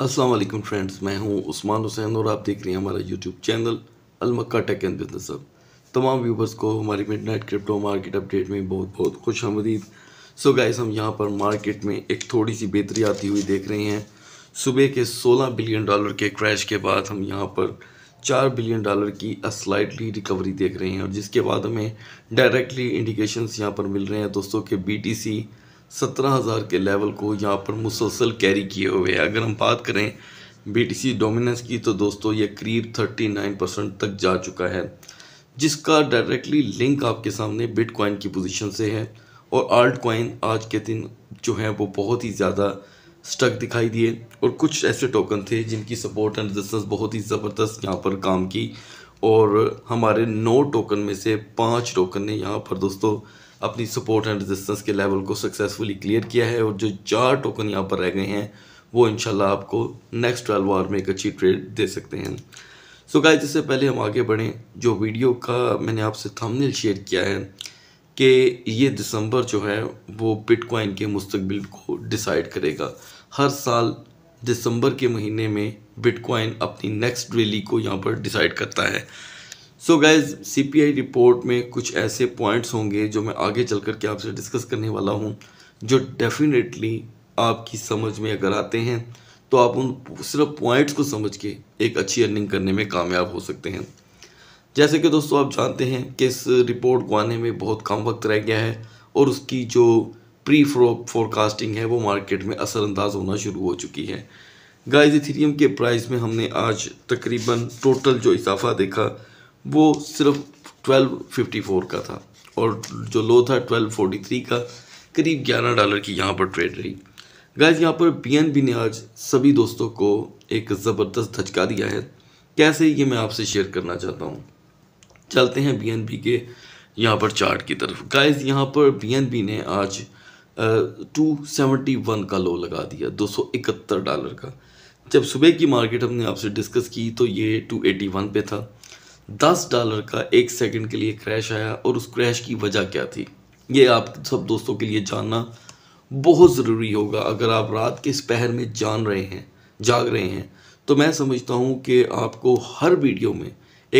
अस्सलाम वालेकुम फ्रेंड्स मैं हूं उस्मान हुसैन और आप देख रहे हैं हमारा यूट्यूब चैनल अलमक्का टेक एंड बिजनेस अब तमाम व्यूवर्स को हमारी midnight crypto market update में बहुत बहुत खुश आमदीद सो गाइस हम यहां पर मार्केट में एक थोड़ी सी बेहतरी आती हुई देख रहे हैं सुबह के 16 बिलियन डॉलर के क्रैश के बाद हम यहाँ पर चार बिलियन डॉलर की स्लाइडली रिकवरी देख रहे हैं और जिसके बाद हमें डायरेक्टली इंडिकेशन यहाँ पर मिल रहे हैं दोस्तों के बी टी सी सत्रह हज़ार के लेवल को यहाँ पर मुसलसल कैरी किए हुए हैं अगर हम बात करें बीटीसी डोमिनेंस की तो दोस्तों ये करीब थर्टी नाइन परसेंट तक जा चुका है जिसका डायरेक्टली लिंक आपके सामने बिटकॉइन की पोजीशन से है और आल्ट कॉइन आज के दिन जो है वो बहुत ही ज़्यादा स्टक दिखाई दिए और कुछ ऐसे टोकन थे जिनकी सपोर्ट एंड रेजिस्टेंस बहुत ही ज़बरदस्त यहाँ पर काम की और हमारे नौ टोकन में से पाँच टोकन ने यहाँ पर दोस्तों अपनी सपोर्ट एंड रेजिस्टेंस के लेवल को सक्सेसफुली क्लियर किया है और जो चार टोकन यहाँ पर रह गए हैं वो इंशाल्लाह आपको नेक्स्ट ट्वेल्व आवर में एक अच्छी ट्रेड दे सकते हैं सो गाइस इससे पहले हम आगे बढ़ें जो वीडियो का मैंने आपसे थंबनेल शेयर किया है कि ये दिसंबर जो है वो बिटकॉइन के मुस्तबिल को डिसाइड करेगा हर साल दिसंबर के महीने में बिटकॉइन अपनी नेक्स्ट रैली को यहाँ पर डिसाइड करता है सो गाइज सी रिपोर्ट में कुछ ऐसे पॉइंट्स होंगे जो मैं आगे चल कर के आपसे डिस्कस करने वाला हूँ जो डेफिनेटली आपकी समझ में अगर आते हैं तो आप उन सिर्फ पॉइंट्स को समझ के एक अच्छी अर्निंग करने में कामयाब हो सकते हैं जैसे कि दोस्तों आप जानते हैं कि इस रिपोर्ट को आने में बहुत कम वक्त रह गया है और उसकी जो प्री फोरकास्टिंग है वो मार्केट में असरअंदाज होना शुरू हो चुकी है गाइज इथीरियम के प्राइस में हमने आज तकरीबन टोटल जो इजाफा देखा वो सिर्फ 1254 का था और जो लो था 1243 का करीब 11 डॉलर की यहाँ पर ट्रेड रही गैस यहाँ पर बी ने आज सभी दोस्तों को एक ज़बरदस्त धचका दिया है कैसे ये मैं आपसे शेयर करना चाहता हूँ चलते हैं बी के यहाँ पर चार्ट की तरफ गाइज यहाँ पर बी ने आज टू सेवेंटी वन का लो लगा दिया दो सौ इकहत्तर डॉलर का जब सुबह की मार्केट हमने आपसे डिस्कस की तो ये टू एटी वन पे था दस डॉलर का एक सेकंड के लिए क्रैश आया और उस क्रैश की वजह क्या थी ये आप सब दोस्तों के लिए जानना बहुत ज़रूरी होगा अगर आप रात के इस पहर में जान रहे हैं जाग रहे हैं तो मैं समझता हूँ कि आपको हर वीडियो में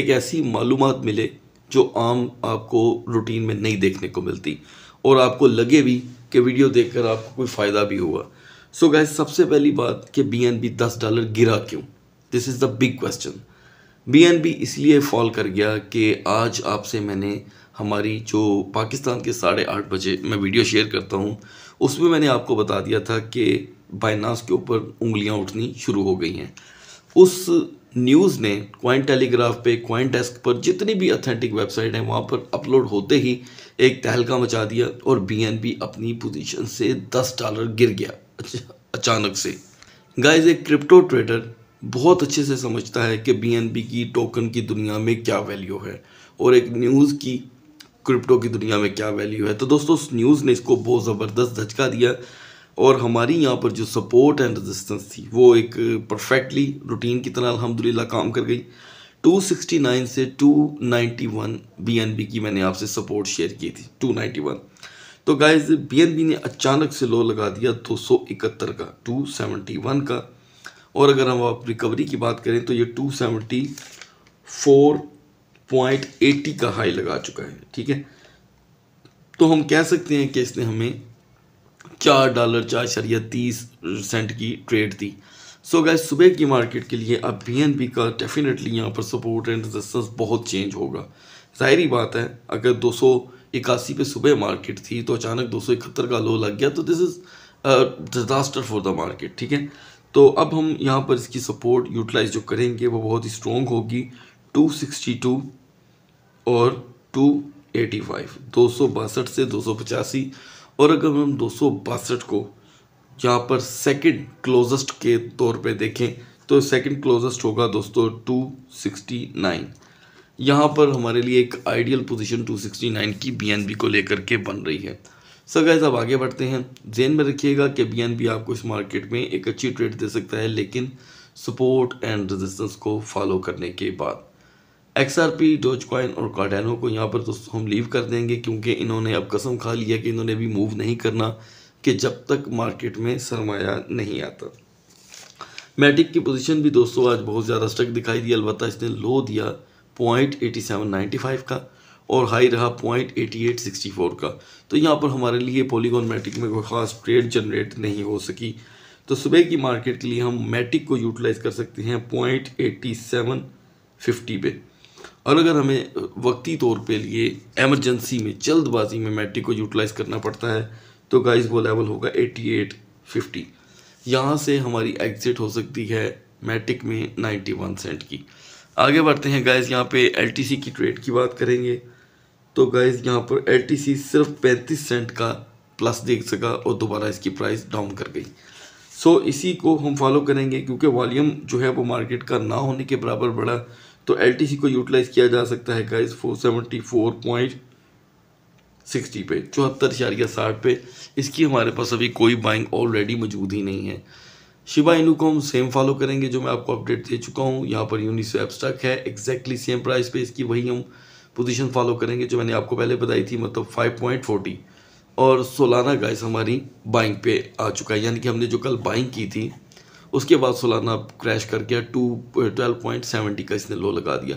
एक ऐसी मालूम मिले जो आम आपको रूटीन में नहीं देखने को मिलती और आपको लगे भी कि वीडियो देख आपको कोई फ़ायदा भी हुआ सो so गाय सबसे पहली बात कि बी एन बी दस डॉलर गिरा क्यों this is the big question B इसलिए फॉल कर गया कि आज आपसे मैंने हमारी जो पाकिस्तान के साढ़े आठ बजे मैं वीडियो शेयर करता हूँ उसमें मैंने आपको बता दिया था कि बाइनास के ऊपर उंगलियाँ उठनी शुरू हो गई हैं उस न्यूज़ ने क्वाइन टेलीग्राफ पे क्वाइन डेस्क पर जितनी भी अथेंटिक वेबसाइट हैं वहाँ पर अपलोड होते ही एक तहलका मचा दिया और बीएनबी अपनी पोजीशन से 10 डॉलर गिर गया अचानक से गाइस एक क्रिप्टो ट्रेडर बहुत अच्छे से समझता है कि बी की टोकन की दुनिया में क्या वैल्यू है और एक न्यूज़ की क्रिप्टो की दुनिया में क्या वैल्यू है तो दोस्तों उस न्यूज़ ने इसको बहुत ज़बरदस्त धचका दिया और हमारी यहाँ पर जो सपोर्ट एंड रेजिस्टेंस थी वो एक परफेक्टली रूटीन की तरह अलहमदिल्ला काम कर गई 269 से 291 BNB की मैंने आपसे सपोर्ट शेयर की थी 291 तो गाइज BNB ने अचानक से लो लगा दिया 271 का 271 का और अगर हम आप रिकवरी की बात करें तो ये two seventy four point eighty का हाई लगा चुका है ठीक है तो हम कह सकते हैं कि इसने हमें चार डॉलर चार शरिया तीस सेंट की ट्रेड दी सो गए सुबह की मार्केट के लिए अब बी का डेफिनेटली यहाँ पर सपोर्ट एंड रेजिस्टेंस बहुत चेंज होगा जाहिर बात है अगर दो सौ इक्यासी पे सुबह मार्केट थी तो अचानक दो सौ इकहत्तर का लो लग गया तो this is disaster for the market ठीक है तो अब हम यहाँ पर इसकी सपोर्ट यूटिलाइज जो करेंगे वो बहुत ही स्ट्रॉन्ग होगी 262 और 285 दो से दो और अगर हम दो को यहाँ पर सेकंड क्लोजेस्ट के तौर पे देखें तो सेकंड क्लोजेस्ट होगा दोस्तों 269 यहाँ पर हमारे लिए एक आइडियल पोजीशन 269 की बीएनबी को लेकर के बन रही है सो गैस अब आगे बढ़ते हैं जेन में रखिएगा कि बी एन बी आपको इस मार्केट में एक अच्छी ट्रेड दे सकता है लेकिन सपोर्ट एंड रेजिस्टेंस को फॉलो करने के बाद X R P Dogecoin और कार्डेनो को यहाँ पर दोस्तों हम लीव कर देंगे क्योंकि इन्होंने अब कसम खा लिया कि इन्होंने भी मूव नहीं करना कि जब तक मार्केट में सरमाया नहीं आता मैटिक की पोजीशन भी दोस्तों आज बहुत ज़्यादा स्ट्रक दिखाई दी अलबत् इसने लो दिया point eighty seven ninety five का और हाई रहा point eighty eight sixty four का तो यहाँ पर हमारे लिए पॉलीगॉन मैटिक में कोई ख़ास ट्रेड जनरेट नहीं हो सकी तो सुबह की मार्केट के लिए हम मैटिक को यूटिलाइज़ कर सकते हैं पॉइंट एट्टी सेवन फिफ्टी पे और अगर हमें वक्ती तौर पे लिए एमरजेंसी में जल्दबाजी में मैटिक को यूटिलाइज़ करना पड़ता है तो गाइस वो लेवल होगा एट फिफ्टी यहाँ से हमारी एग्ज़िट हो सकती है मैटिक में वन सेंट की आगे बढ़ते हैं गाइज यहाँ पे एल की ट्रेड की बात करेंगे तो गाइज यहाँ पर एल सिर्फ पैंतीस सेंट का प्लस देख सका और दोबारा इसकी प्राइस डाउन कर गई सो so, इसी को हम फॉलो करेंगे क्योंकि वॉल्यूम जो है वो मार्केट का ना होने के बराबर बढ़ा तो एल को यूटिलाइज़ किया जा सकता है guys four seventy four point sixty पे चौहत्तर इशारिया साठ पे इसकी हमारे पास अभी कोई बाइंग ऑलरेडी मौजूद ही नहीं है शिवा इनू को हम सेम फॉलो करेंगे जो मैं आपको अपडेट दे चुका हूँ यहाँ पर यूनिस स्टक स्टॉक है एग्जैक्टली सेम प्राइस पे इसकी वही हम पोजीशन फॉलो करेंगे जो मैंने आपको पहले बताई थी मतलब 5.40 और सोलाना गाइस हमारी बाइंग पे आ चुका है यानी कि हमने जो कल बाइंग की थी उसके बाद सोलाना क्रैश कर गया टू ट्वेल्व पॉइंट सेवेंटी का इसने लो लगा दिया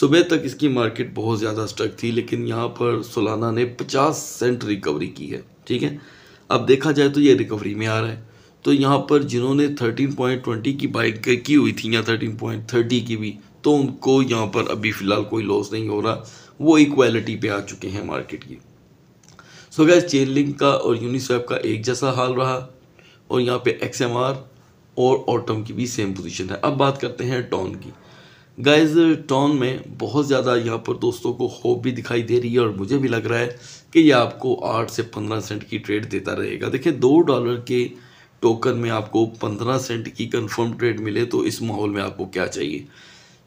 सुबह तक इसकी मार्केट बहुत ज़्यादा स्ट्रक थी लेकिन यहाँ पर सोलाना ने पचास सेंट रिकवरी की है ठीक है अब देखा जाए तो ये रिकवरी में आ रहा है तो यहाँ पर जिन्होंने 13.20 की बाइक की हुई थी या 13.30 की भी तो उनको यहाँ पर अभी फ़िलहाल कोई लॉस नहीं हो रहा वो इक्वालिटी पे आ चुके हैं मार्केट की सो गैस चेन लिंक का और यूनिस्वैप का एक जैसा हाल रहा और यहाँ पे एक्स एम आर और ऑटम की भी सेम पोजीशन है अब बात करते हैं टॉन की गाइज टॉन में बहुत ज़्यादा यहाँ पर दोस्तों को होप भी दिखाई दे रही है और मुझे भी लग रहा है कि यह आपको आठ से पंद्रह सेंट की ट्रेड देता रहेगा देखिए दो डॉलर के टोकन में आपको पंद्रह सेंट की कन्फर्म ट्रेड मिले तो इस माहौल में आपको क्या चाहिए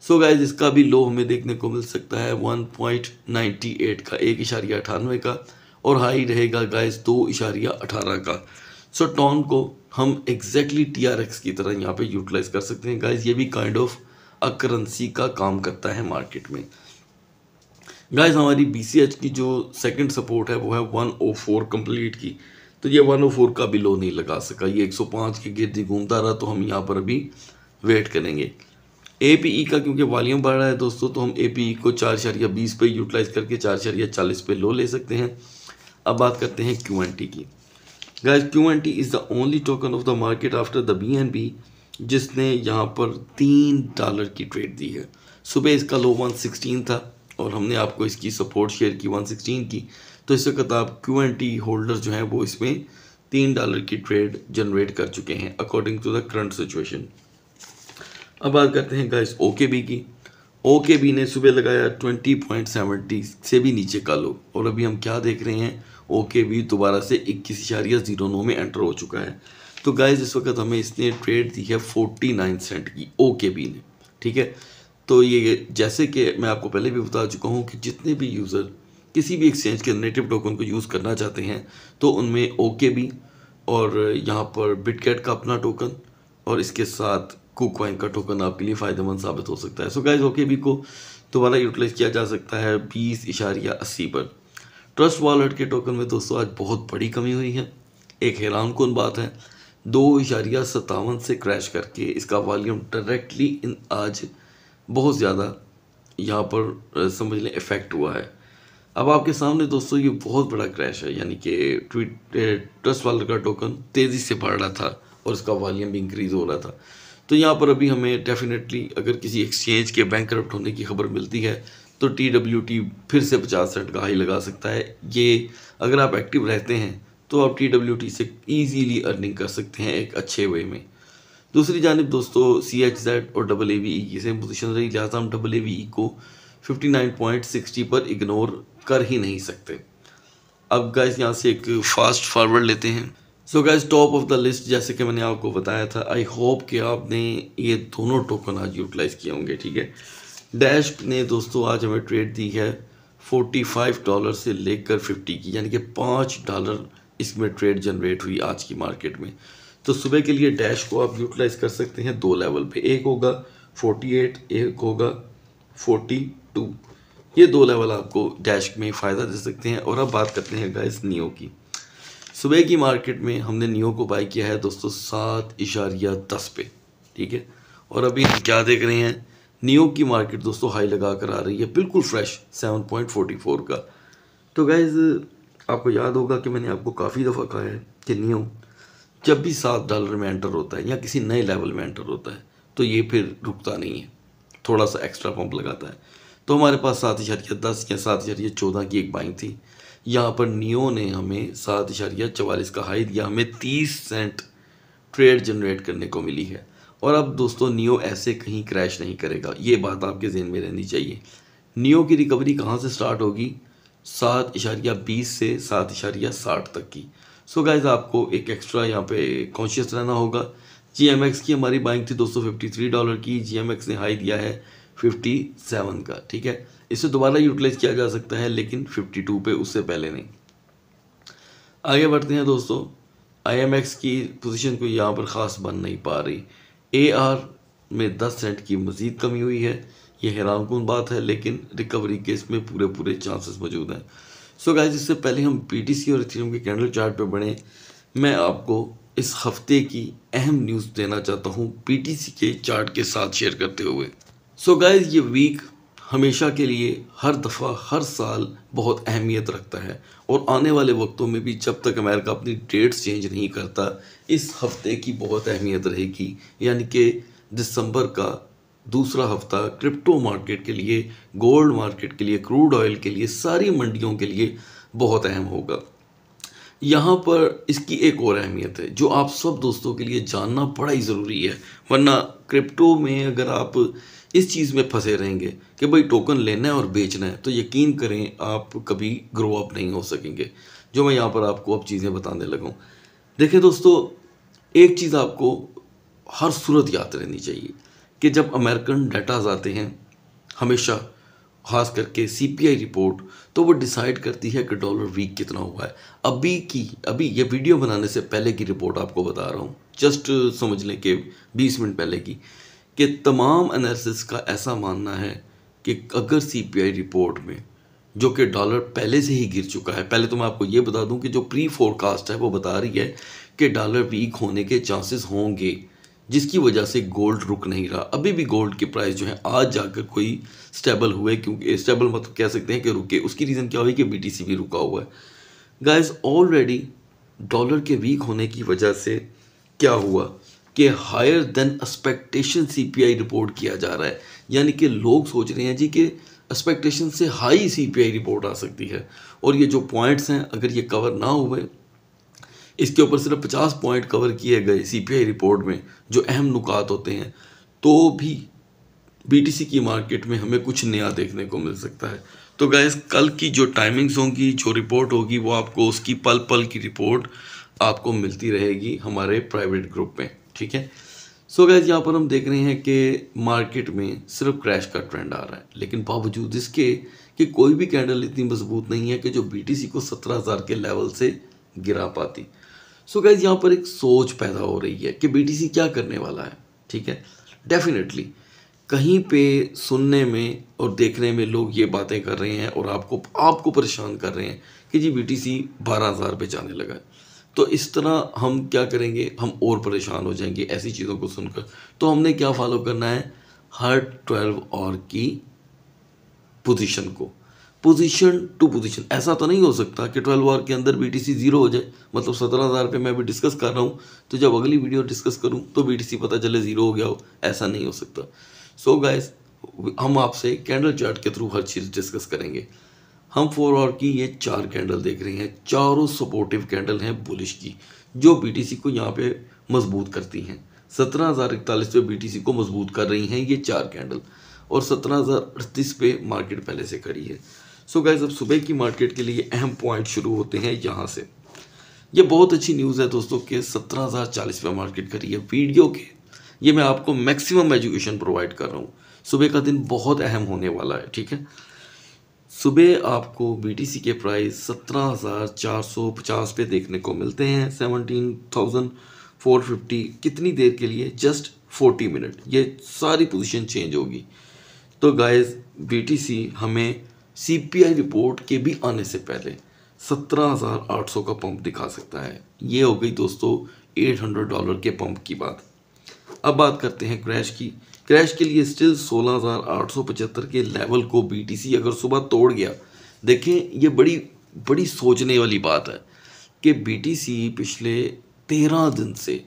सो गाइज इसका भी लो हमें देखने को मिल सकता है 1.98 का एक इशारिया अठानवे का और हाई रहेगा गाइज दो इशारिया अठारह का सो so, टॉन को हम एग्जैक्टली टी आर एक्स की तरह यहाँ पे यूटिलाइज कर सकते हैं गाइज ये भी काइंड ऑफ अ करेंसी का काम करता है मार्केट में गाइज हमारी बी सी एच की जो सेकेंड सपोर्ट है वो है फोर कंप्लीट oh की तो ये 104 का भी लो नहीं लगा सका ये 105 के गिरदी घूमता रहा तो हम यहाँ पर अभी वेट करेंगे ए पी ई का क्योंकि वॉल्यूम बढ़ रहा है दोस्तों तो हम ए पी ई को चार शरिया बीस पे यूटिलाइज करके चार शरिया चालीस पे लो ले सकते हैं अब बात करते हैं क्यू एन टी की guys Q N T is the only token of the market after the B N B जिसने यहाँ पर तीन डॉलर की ट्रेड दी है सुबह इसका लो वन सिक्सटीन था और हमने आपको इसकी सपोर्ट शेयर की वन सिक्सटीन की तो इस वक्त आप क्यू एन टी होल्डर जो हैं वो इसमें तीन डॉलर की ट्रेड जनरेट कर चुके हैं according to the current situation अब बात करते हैं गाइस ओके बी की ओके बी ने सुबह लगाया ट्वेंटी पॉइंट सेवेंटी से भी नीचे का लो और अभी हम क्या देख रहे हैं ओके बी दोबारा से इक्कीस इशारिया जीरो नौ में एंटर हो चुका है तो गाइस इस वक्त हमें इसने ट्रेड दी है फोर्टी नाइन सेंट की ओके बी ने ठीक है तो ये जैसे कि मैं आपको पहले भी बता चुका हूँ कि जितने भी यूज़र किसी भी एक्सचेंज के नेटिव टोकन को यूज़ करना चाहते हैं तो उनमें ओके बी और यहाँ पर बिटकेट का अपना टोकन और इसके साथ कुकवाइन का टोकन आपके लिए फ़ायदेमंद साबित हो सकता है सो गाइज ओके बी को दोबारा यूटिलाइज किया जा सकता है बीस इशारिया अस्सी पर ट्रस्ट वॉलेट के टोकन में दोस्तों आज बहुत बड़ी कमी हुई है एक हैरान कौन बात है दो इशारिया सत्तावन से क्रैश करके इसका वॉल्यूम डायरेक्टली इन आज बहुत ज़्यादा यहाँ पर समझ लें इफ़ेक्ट हुआ है अब आपके सामने दोस्तों ये बहुत बड़ा क्रैश है यानी कि ट्विट ट्रस्ट वॉलेट का टोकन तेज़ी से बढ़ रहा था और इसका वॉल्यूम भी इंक्रीज़ हो रहा था तो यहाँ पर अभी हमें डेफिनेटली अगर किसी एक्सचेंज के बैंक होने की खबर मिलती है तो टी डब्ल्यू टी फिर से पचास सेंट का हाई लगा सकता है ये अगर आप एक्टिव रहते हैं तो आप टी डब्ल्यू टी से ईजीली अर्निंग कर सकते हैं एक अच्छे वे में दूसरी जानब दोस्तों सी एच जेड और डबल ए वी ई की सेम पोजिशन रही लिहाजा हम डबल ए वी ई को 59.60 पर इग्नोर कर ही नहीं सकते अब गाइस यहाँ से एक फास्ट फॉरवर्ड लेते हैं so guys top of the list जैसे कि मैंने आपको बताया था आई होप कि आपने ये दोनों टोकन आज यूटिलाइज़ किए होंगे ठीक है डैश ने दोस्तों आज हमें ट्रेड दी है 45 डॉलर से लेकर 50 की यानी कि पाँच डॉलर इसमें ट्रेड जनरेट हुई आज की मार्केट में तो सुबह के लिए डैश को आप यूटिलाइज़ कर सकते हैं दो लेवल पे एक होगा 48 एक होगा 42 ये दो लेवल आपको डैश में फ़ायदा दे सकते हैं और अब बात करते हैं गाइस नियो की सुबह की मार्केट में हमने नियो को बाई किया है दोस्तों सात इशारिया दस पे ठीक है और अभी क्या देख रहे हैं नियो की मार्केट दोस्तों हाई लगा कर आ रही है बिल्कुल fresh seven point forty four का तो गैज़ आपको याद होगा कि मैंने आपको काफ़ी दफ़ा कहा है कि नियो जब भी सात डॉलर में एंटर होता है या किसी नए लेवल में एंटर होता है तो ये फिर रुकता नहीं है थोड़ा सा एक्स्ट्रा पंप लगाता है तो हमारे पास सात इशारिया दस या सात या चौदह की एक बाइंग थी यहाँ पर नियो ने हमें सात इशारिया चवालीस का हाई दिया हमें तीस सेंट ट्रेड जनरेट करने को मिली है और अब दोस्तों नियो ऐसे कहीं क्रैश नहीं करेगा ये बात आपके जहन में रहनी चाहिए नियो की रिकवरी कहाँ से स्टार्ट होगी सात इशारिया बीस से सात इशारिया साठ तक की सो so गाइज आपको एक एक्स्ट्रा यहाँ पे कॉन्शियस रहना होगा जी एम एक्स की हमारी बाइंग थी दो सौ फिफ्टी थ्री डॉलर की जी एम एक्स ने हाई दिया है फिफ्टी सेवन का ठीक है इसे दोबारा यूटिलाइज किया जा सकता है लेकिन 52 पे उससे पहले नहीं आगे बढ़ते हैं दोस्तों आईएमएक्स की पोजीशन को यहाँ पर ख़ास बन नहीं पा रही एआर में 10 सेंट की मजीद कमी हुई है ये हैरानकुन बात है लेकिन रिकवरी के इसमें पूरे पूरे चांसेस मौजूद हैं सो गाय इससे पहले हम पी और इथेरियम के कैंडल चार्ट पर बढ़ें मैं आपको इस हफ्ते की अहम न्यूज़ देना चाहता हूँ पी के चार्ट के साथ शेयर करते हुए सो so गाइज ये वीक हमेशा के लिए हर दफ़ा हर साल बहुत अहमियत रखता है और आने वाले वक्तों में भी जब तक अमेरिका अपनी डेट्स चेंज नहीं करता इस हफ्ते की बहुत अहमियत रहेगी यानी कि दिसंबर का दूसरा हफ्ता क्रिप्टो मार्केट के लिए गोल्ड मार्केट के लिए क्रूड ऑयल के लिए सारी मंडियों के लिए बहुत अहम होगा यहाँ पर इसकी एक और अहमियत है जो आप सब दोस्तों के लिए जानना बड़ा ही ज़रूरी है वरना क्रिप्टो में अगर आप इस चीज़ में फंसे रहेंगे कि भाई टोकन लेना है और बेचना है तो यकीन करें आप कभी ग्रो अप नहीं हो सकेंगे जो मैं यहाँ पर आपको अब चीज़ें बताने लगाऊँ देखिए दोस्तों एक चीज़ आपको हर सूरत याद रहनी चाहिए कि जब अमेरिकन डाटाज आते हैं हमेशा खास करके सीपीआई रिपोर्ट तो वो डिसाइड करती है कि डॉलर वीक कितना हुआ है अभी की अभी ये वीडियो बनाने से पहले की रिपोर्ट आपको बता रहा हूँ जस्ट समझ लें कि 20 मिनट पहले की कि तमाम एनालिसिस का ऐसा मानना है कि अगर सीपीआई रिपोर्ट में जो कि डॉलर पहले से ही गिर चुका है पहले तो मैं आपको ये बता दूं कि जो प्री फोरकास्ट है वो बता रही है कि डॉलर वीक होने के चांसेस होंगे जिसकी वजह से गोल्ड रुक नहीं रहा अभी भी गोल्ड की प्राइस जो है आज जाकर कोई स्टेबल हुए क्योंकि स्टेबल मतलब कह सकते हैं कि रुके उसकी रीज़न क्या हुई कि बी भी रुका हुआ है गाइज ऑलरेडी डॉलर के वीक होने की वजह से क्या हुआ कि higher than expectation CPI report किया जा रहा है यानी कि लोग सोच रहे हैं जी कि एक्सपेक्टेशन से हाई सीपीआई रिपोर्ट आ सकती है और ये जो पॉइंट्स हैं अगर ये कवर ना हुए इसके ऊपर सिर्फ पचास पॉइंट कवर किए गए सीपीआई रिपोर्ट में जो अहम नुकात होते हैं तो भी बीटीसी की मार्केट में हमें कुछ नया देखने को मिल सकता है तो गैस कल की जो टाइमिंग्स होंगी जो रिपोर्ट होगी वो आपको उसकी पल पल की रिपोर्ट आपको मिलती रहेगी हमारे प्राइवेट ग्रुप में ठीक है सो गैज यहाँ पर हम देख रहे हैं कि मार्केट में सिर्फ क्रैश का ट्रेंड आ रहा है लेकिन बावजूद इसके कि कोई भी कैंडल इतनी मजबूत नहीं है कि जो बीटीसी को सत्रह हज़ार के लेवल से गिरा पाती सो गैस गैज यहाँ पर एक सोच पैदा हो रही है कि बीटीसी क्या करने वाला है ठीक है डेफिनेटली कहीं पे सुनने में और देखने में लोग ये बातें कर रहे हैं और आपको आपको परेशान कर रहे हैं कि जी सी बारह हज़ार पे जाने लगा है तो इस तरह हम क्या करेंगे हम और परेशान हो जाएंगे ऐसी चीज़ों को सुनकर तो हमने क्या फॉलो करना है हर ट्वेल्व और की पोजीशन को पोजीशन टू पोजीशन ऐसा तो नहीं हो सकता कि ट्वेल्व आर के अंदर बीटीसी जीरो हो जाए मतलब सत्रह हज़ार पर मैं भी डिस्कस कर रहा हूँ तो जब अगली वीडियो डिस्कस करूँ तो बीटीसी पता चले जीरो हो गया हो ऐसा नहीं हो सकता सो so गाइस हम आपसे कैंडल चार्ट के थ्रू हर चीज़ डिस्कस करेंगे हम फोर आवर की ये चार कैंडल देख रहे हैं चारों सपोर्टिव कैंडल हैं बुलिश की जो बीटीसी को यहाँ पे मजबूत करती हैं सत्रह हज़ार इकतालीस पे बीटीसी को मजबूत कर रही हैं ये चार कैंडल और सत्रह हज़ार अड़तीस पे मार्केट पहले से खड़ी है सो so गैस अब सुबह की मार्केट के लिए अहम पॉइंट शुरू होते हैं यहाँ से ये बहुत अच्छी न्यूज़ है दोस्तों कि सत्रह हज़ार चालीस पे मार्केट करी है वीडियो के ये मैं आपको मैक्सिमम एजुकेशन प्रोवाइड कर रहा हूँ सुबह का दिन बहुत अहम होने वाला है ठीक है सुबह आपको बीटीसी के प्राइस 17,450 पे देखने को मिलते हैं 17,450 कितनी देर के लिए जस्ट 40 मिनट ये सारी पोजीशन चेंज होगी तो गाइस बीटीसी हमें सीपीआई रिपोर्ट के भी आने से पहले 17,800 का पंप दिखा सकता है ये हो गई दोस्तों 800 डॉलर के पंप की बात अब बात करते हैं क्रैश की क्रैश के लिए स्टिल 16,875 के लेवल को बीटीसी अगर सुबह तोड़ गया देखें ये बड़ी बड़ी सोचने वाली बात है कि बीटीसी पिछले 13 दिन से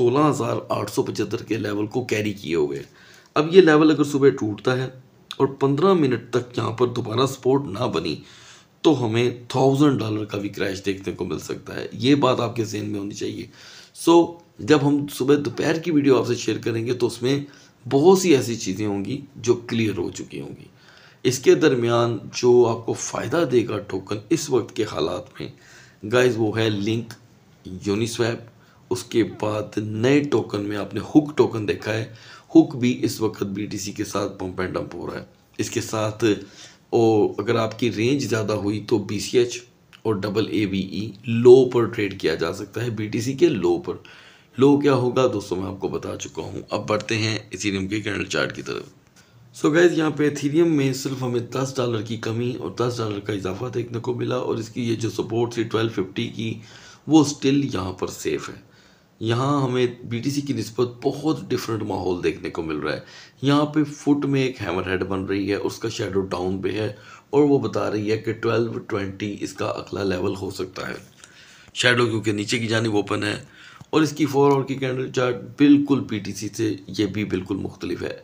16,875 के लेवल को कैरी किए हुए अब ये लेवल अगर सुबह टूटता है और 15 मिनट तक यहाँ पर दोबारा सपोर्ट ना बनी तो हमें थाउजेंड डॉलर का भी क्रैश देखने को मिल सकता है ये बात आपके जहन में होनी चाहिए सो so, जब हम सुबह दोपहर की वीडियो आपसे शेयर करेंगे तो उसमें बहुत सी ऐसी चीज़ें होंगी जो क्लियर हो चुकी होंगी इसके दरमियान जो आपको फ़ायदा देगा टोकन इस वक्त के हालात में गाइज वो है लिंक यूनिस्वैप उसके बाद नए टोकन में आपने हुक टोकन देखा है हुक भी इस वक्त बी के साथ पम्प एंड डंप हो रहा है इसके साथ ओ अगर आपकी रेंज ज़्यादा हुई तो बी और डबल ए बी ई लो पर ट्रेड किया जा सकता है बी के लो पर लो क्या होगा दोस्तों मैं आपको बता चुका हूँ अब बढ़ते हैं इथीरियम के कैंडल चार्ट की तरफ सो गैज़ यहाँ पे इथीरियम में सिर्फ हमें 10 डॉलर की कमी और 10 डॉलर का इजाफा देखने को मिला और इसकी ये जो सपोर्ट थी 1250 की वो स्टिल यहाँ पर सेफ़ है यहाँ हमें सी की नस्बत बहुत डिफरेंट माहौल देखने को मिल रहा है यहाँ पे फुट में एक हैमर हेड बन रही है उसका शेडो डाउन पे है और वो बता रही है कि 1220 इसका अगला लेवल हो सकता है शेडो क्योंकि नीचे की जानब ओपन है और इसकी फोर आवर की कैंडल चार्ट बिल्कुल पीटीसी से ये भी बिल्कुल मुख्तलिफ है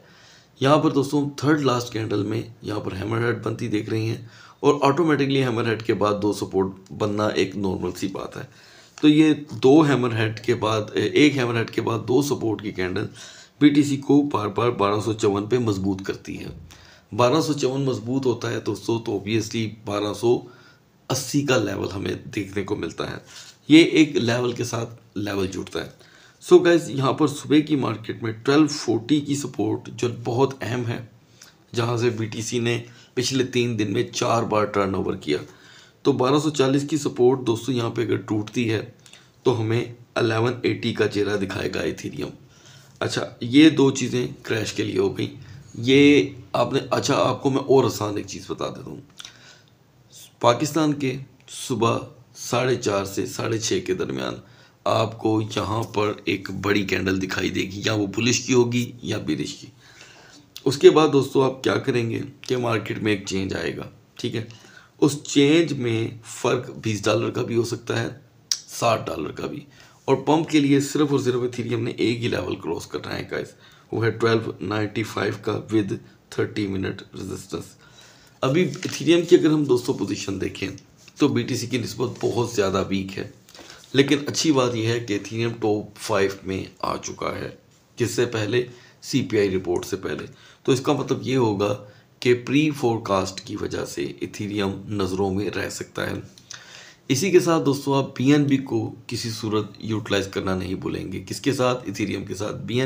यहाँ पर दोस्तों थर्ड लास्ट कैंडल में यहाँ पर हैमर हेड बनती देख रही हैं और ऑटोमेटिकली हैमर हेड के बाद दो सपोर्ट बनना एक नॉर्मल सी बात है तो ये दो हैमर हेड के बाद एक हैमर हेड के बाद दो सपोर्ट की कैंडल पीटीसी को बार बार बारह सौ चौवन पे मजबूत करती है बारह सौ चौवन मजबूत होता है दोस्तों तो ऑब्वियसली बारह सौ अस्सी का लेवल हमें देखने को मिलता है ये एक लेवल के साथ लेवल जुड़ता है सो so गैस यहाँ पर सुबह की मार्केट में 1240 की सपोर्ट जो बहुत अहम है जहाँ से बी ने पिछले तीन दिन में चार बार टर्न किया तो 1240 की सपोर्ट दोस्तों यहाँ पे अगर टूटती है तो हमें 1180 का चेहरा दिखाएगा इथीरियम अच्छा ये दो चीज़ें क्रैश के लिए हो गई ये आपने अच्छा आपको मैं और आसान एक चीज़ बता देता हूँ पाकिस्तान के सुबह साढ़े चार से साढ़े छः के दरमियान आपको यहाँ पर एक बड़ी कैंडल दिखाई देगी या वो बुलिश की होगी या बिरिश की उसके बाद दोस्तों आप क्या करेंगे कि मार्केट में एक चेंज आएगा ठीक है उस चेंज में फ़र्क बीस डॉलर का भी हो सकता है साठ डॉलर का भी और पंप के लिए सिर्फ और सिर्फ थ्री हमने एक ही लेवल क्रॉस करना है का वो है ट्वेल्व नाइन्टी फाइव का विद थर्टी मिनट रेजिस्टेंस अभी थीरियम की अगर हम दोस्तों पोजीशन देखें तो बीटीसी की नस्बत बहुत ज़्यादा वीक है लेकिन अच्छी बात यह है कि एथीनियम टॉप फाइव में आ चुका है किससे पहले सीपीआई रिपोर्ट से पहले तो इसका मतलब ये होगा कि प्री फोरकास्ट की वजह से इथीरियम नज़रों में रह सकता है इसी के साथ दोस्तों आप बी को किसी सूरत यूटिलाइज करना नहीं भूलेंगे किसके साथ इथीरियम के साथ B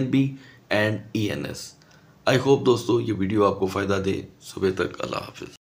and E I hope दोस्तों ये वीडियो आपको फ़ायदा दे सुबह तक अल्लाह हाफिज़